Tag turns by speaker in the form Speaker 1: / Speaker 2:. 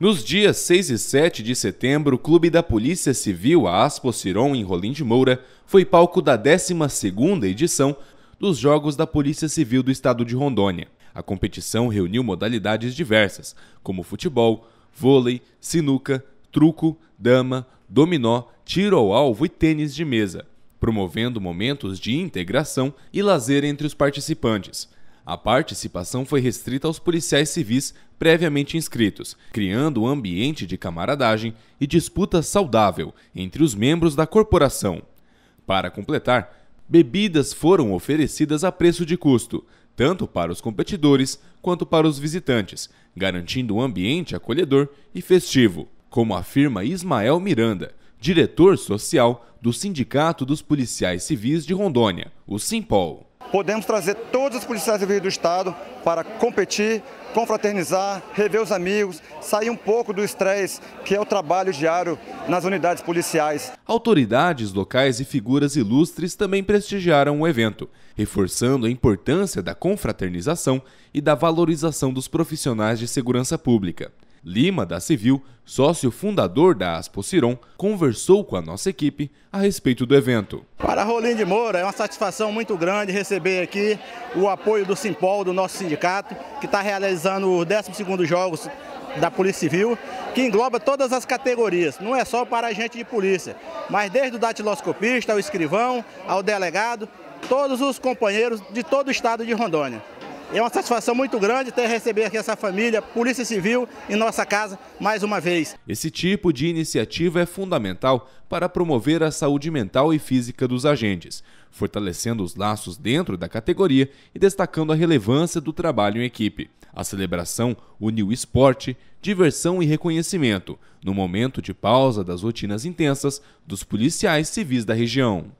Speaker 1: Nos dias 6 e 7 de setembro, o Clube da Polícia Civil a Ciron, em Rolim de Moura foi palco da 12ª edição dos Jogos da Polícia Civil do Estado de Rondônia. A competição reuniu modalidades diversas, como futebol, vôlei, sinuca, truco, dama, dominó, tiro ao alvo e tênis de mesa, promovendo momentos de integração e lazer entre os participantes. A participação foi restrita aos policiais civis previamente inscritos, criando um ambiente de camaradagem e disputa saudável entre os membros da corporação. Para completar, bebidas foram oferecidas a preço de custo, tanto para os competidores quanto para os visitantes, garantindo um ambiente acolhedor e festivo, como afirma Ismael Miranda, diretor social do Sindicato dos Policiais Civis de Rondônia, o Simpol
Speaker 2: podemos trazer todos os policiais civis do Estado para competir, confraternizar, rever os amigos, sair um pouco do estresse que é o trabalho diário nas unidades policiais.
Speaker 1: Autoridades locais e figuras ilustres também prestigiaram o evento, reforçando a importância da confraternização e da valorização dos profissionais de segurança pública. Lima da Civil, sócio fundador da Aspociron, conversou com a nossa equipe a respeito do evento.
Speaker 3: Para Rolim de Moura, é uma satisfação muito grande receber aqui o apoio do Simpol, do nosso sindicato, que está realizando os 12º Jogos da Polícia Civil, que engloba todas as categorias, não é só para agente de polícia, mas desde o datiloscopista, ao escrivão, ao delegado, todos os companheiros de todo o estado de Rondônia. É uma satisfação muito grande ter receber aqui essa família, Polícia Civil, em nossa
Speaker 1: casa mais uma vez. Esse tipo de iniciativa é fundamental para promover a saúde mental e física dos agentes, fortalecendo os laços dentro da categoria e destacando a relevância do trabalho em equipe. A celebração uniu esporte, diversão e reconhecimento, no momento de pausa das rotinas intensas dos policiais civis da região.